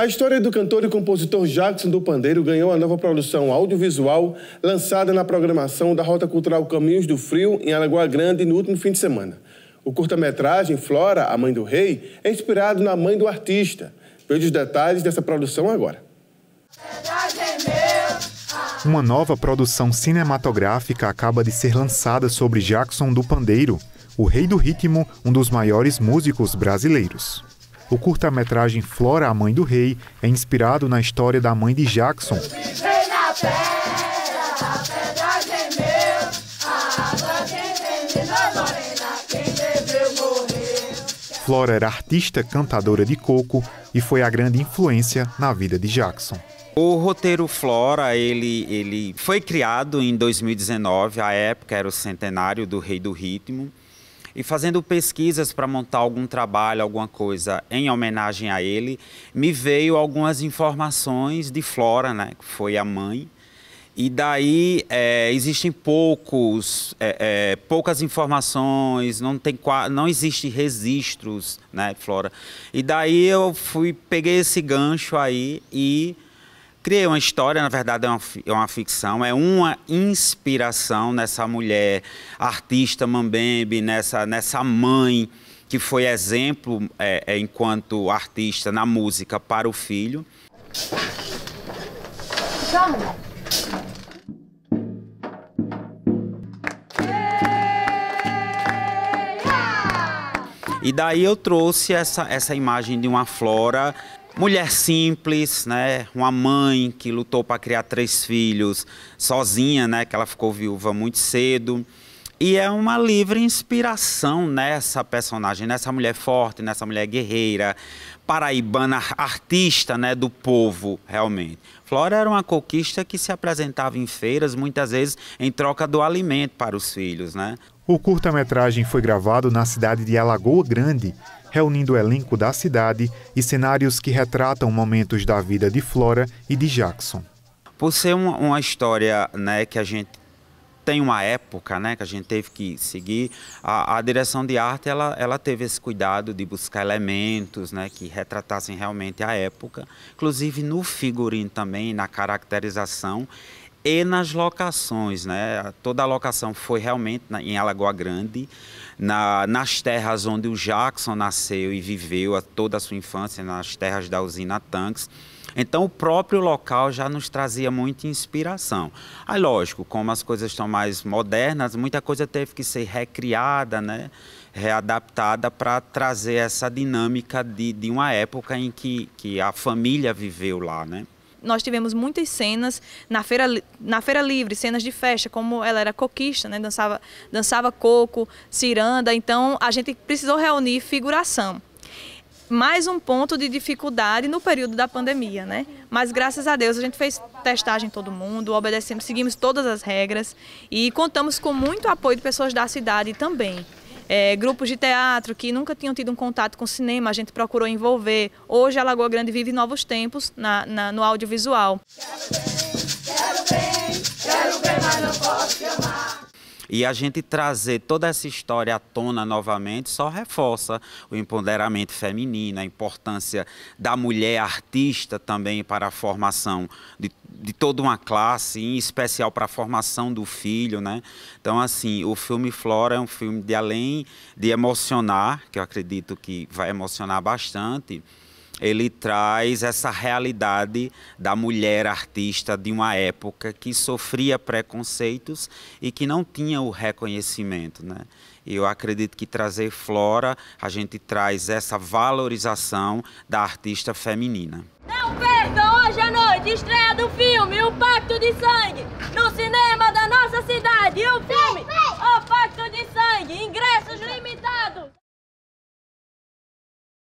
A história do cantor e compositor Jackson do Pandeiro ganhou a nova produção audiovisual lançada na programação da Rota Cultural Caminhos do Frio, em Alagoa Grande, no último fim de semana. O curta-metragem Flora, a Mãe do Rei, é inspirado na mãe do artista. Veja os detalhes dessa produção agora. Uma nova produção cinematográfica acaba de ser lançada sobre Jackson do Pandeiro, o rei do ritmo, um dos maiores músicos brasileiros. O curta-metragem Flora, a Mãe do Rei, é inspirado na história da mãe de Jackson. Flora era artista, cantadora de coco e foi a grande influência na vida de Jackson. O roteiro Flora, ele, ele foi criado em 2019, a época era o centenário do Rei do Ritmo e fazendo pesquisas para montar algum trabalho, alguma coisa em homenagem a ele, me veio algumas informações de Flora, né, que foi a mãe. E daí é, existem poucos, é, é, poucas informações, não tem não existe registros, né, Flora. E daí eu fui peguei esse gancho aí e Criei uma história, na verdade é uma, é uma ficção, é uma inspiração nessa mulher artista Mambembe, nessa, nessa mãe que foi exemplo é, é enquanto artista na música para o filho. E daí eu trouxe essa, essa imagem de uma flora mulher simples, né? Uma mãe que lutou para criar três filhos sozinha, né? Que ela ficou viúva muito cedo. E é uma livre inspiração nessa né? personagem, nessa né? mulher forte, nessa né? mulher guerreira, paraibana, artista né, do povo, realmente. Flora era uma conquista que se apresentava em feiras, muitas vezes em troca do alimento para os filhos. Né? O curta-metragem foi gravado na cidade de Alagoa Grande, reunindo o elenco da cidade e cenários que retratam momentos da vida de Flora e de Jackson. Por ser uma, uma história né, que a gente tem uma época né, que a gente teve que seguir, a, a, direção de arte ela, ela teve esse cuidado de buscar elementos né, que retratassem realmente a época, inclusive no figurino também, na caracterização e nas locações, né? Toda a locação foi realmente na, em Alagoa Grande, na, nas terras onde o Jackson nasceu e viveu a, toda a sua infância, nas terras da usina Tanks. Então, o próprio local já nos trazia muita inspiração. Aí, lógico, como as coisas estão mais modernas, muita coisa teve que ser recriada, né? readaptada para trazer essa dinâmica de, de uma época em que, que a família viveu lá. Né? nós tivemos muitas cenas na feira, na feira livre, cenas de festa, como ela era coquista, né? dançava, dançava coco, ciranda, então a gente precisou reunir figuração. Mais um ponto de dificuldade no período da pandemia, né? Mas graças a Deus a gente fez testagem todo mundo, obedecemos, seguimos todas as regras e contamos com muito apoio de pessoas da cidade também é, grupos de teatro que nunca tinham tido um contato com cinema, a gente procurou envolver. Hoje a Lagoa Grande vive novos tempos na, na no audiovisual. E a gente trazer toda essa história à tona novamente só reforça o empoderamento feminino, a importância da mulher artista também para a formação de, de toda uma classe, em especial para a formação do filho, né? Então, assim, o filme Flora é um filme de além de emocionar, que eu acredito que vai emocionar bastante, ele traz essa realidade da mulher artista de uma época que sofria preconceitos e que não tinha o reconhecimento, né? Eu acredito que trazer Flora, a gente traz essa valorização da artista feminina. Não perca hoje à noite estreia do filme O Pacto de Sangue no cinema